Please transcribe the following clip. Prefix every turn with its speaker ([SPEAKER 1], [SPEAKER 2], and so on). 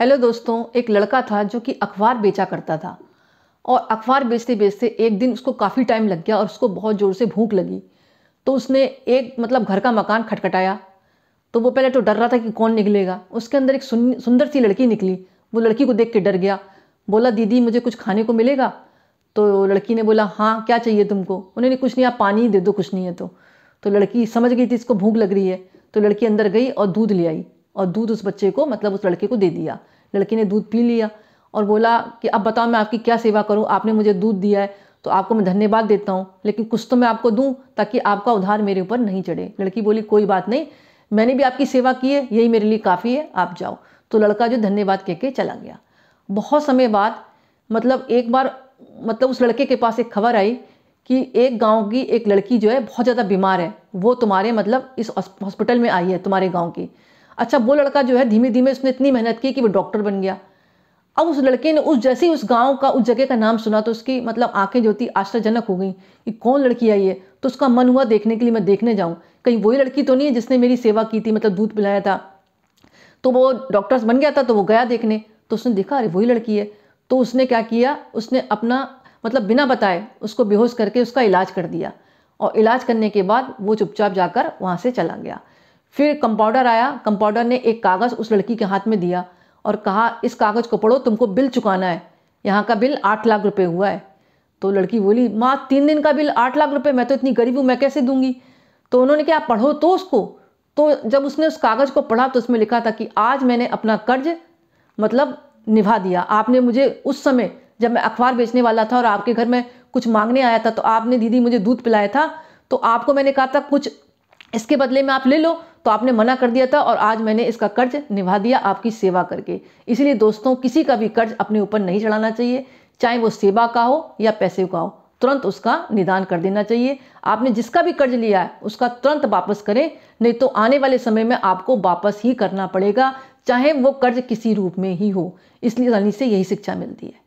[SPEAKER 1] hello दोस्तों एक लड़का था जो कि अखबार बेचा करता था और अखबार बेचते बेचते एक दिन उसको काफ़ी टाइम लग गया और उसको बहुत ज़ोर से भूख लगी तो उसने एक मतलब घर का मकान खटखटाया तो वो पहले तो डर रहा था कि कौन निकलेगा उसके अंदर एक सुंदर सी लड़की निकली वो लड़की को देख के डर गया बोला दीदी मुझे कुछ खाने को मिलेगा तो लड़की ने बोला हाँ क्या चाहिए तुमको उन्होंने कुछ नहीं आप पानी ही दे दो कुछ नहीं है तो तो लड़की समझ गई थी इसको भूख लग रही है तो लड़की अंदर गई और दूध ले आई और दूध उस बच्चे को मतलब उस लड़के को दे दिया लड़के ने दूध पी लिया और बोला कि अब बताओ मैं आपकी क्या सेवा करूँ आपने मुझे दूध दिया है तो आपको मैं धन्यवाद देता हूँ लेकिन कुछ तो मैं आपको दूँ ताकि आपका उधार मेरे ऊपर नहीं चढ़े लड़की बोली कोई बात नहीं मैंने भी आपकी सेवा की है यही मेरे लिए काफ़ी है आप जाओ तो लड़का जो धन्यवाद कह के चला गया बहुत समय बाद मतलब एक बार मतलब उस लड़के के पास एक खबर आई कि एक गांव की एक लड़की जो है बहुत ज़्यादा बीमार है वो तुम्हारे मतलब इस हॉस्पिटल में आई है तुम्हारे गांव की अच्छा वो लड़का जो है धीमे धीमे उसने इतनी मेहनत की कि वो डॉक्टर बन गया अब उस लड़के ने उस जैसे ही उस गांव का उस जगह का नाम सुना तो उसकी मतलब आंखें जो थी आश्चर्यजनक हो गई कि कौन लड़की आई है तो उसका मन हुआ देखने के लिए मैं देखने जाऊँ कहीं वही लड़की तो नहीं है जिसने मेरी सेवा की थी मतलब दूध पिलाया था तो वो डॉक्टर्स बन गया था तो वो गया देखने तो उसने देखा अरे वही लड़की है तो उसने क्या किया उसने अपना मतलब बिना बताए उसको बेहोश करके उसका इलाज कर दिया और इलाज करने के बाद वो चुपचाप जाकर वहाँ से चला गया फिर कंपाउंडर आया कंपाउंडर ने एक कागज़ उस लड़की के हाथ में दिया और कहा इस कागज़ को पढ़ो तुमको बिल चुकाना है यहाँ का बिल आठ लाख रुपये हुआ है तो लड़की बोली माँ तीन दिन का बिल आठ लाख रुपये मैं तो इतनी गरीब हूँ मैं कैसे दूंगी तो उन्होंने क्या पढ़ो तो उसको तो जब उसने उस कागज़ को पढ़ा तो उसमें लिखा था कि आज मैंने अपना कर्ज मतलब निभा दिया आपने मुझे उस समय जब मैं अखबार बेचने वाला था और आपके घर में कुछ मांगने आया था तो आपने दीदी मुझे दूध पिलाया था तो आपको मैंने कहा था कुछ इसके बदले में आप ले लो तो आपने मना कर दिया था और आज मैंने इसका कर्ज निभा दिया आपकी सेवा करके इसलिए दोस्तों किसी का भी कर्ज अपने ऊपर नहीं चढ़ाना चाहिए चाहे वो सेवा का हो या पैसे का हो तुरंत उसका निदान कर देना चाहिए आपने जिसका भी कर्ज लिया है उसका तुरंत वापस करें नहीं तो आने वाले समय में आपको वापस ही करना पड़ेगा चाहे वो कर्ज किसी रूप में ही हो इसलिए से यही शिक्षा मिलती है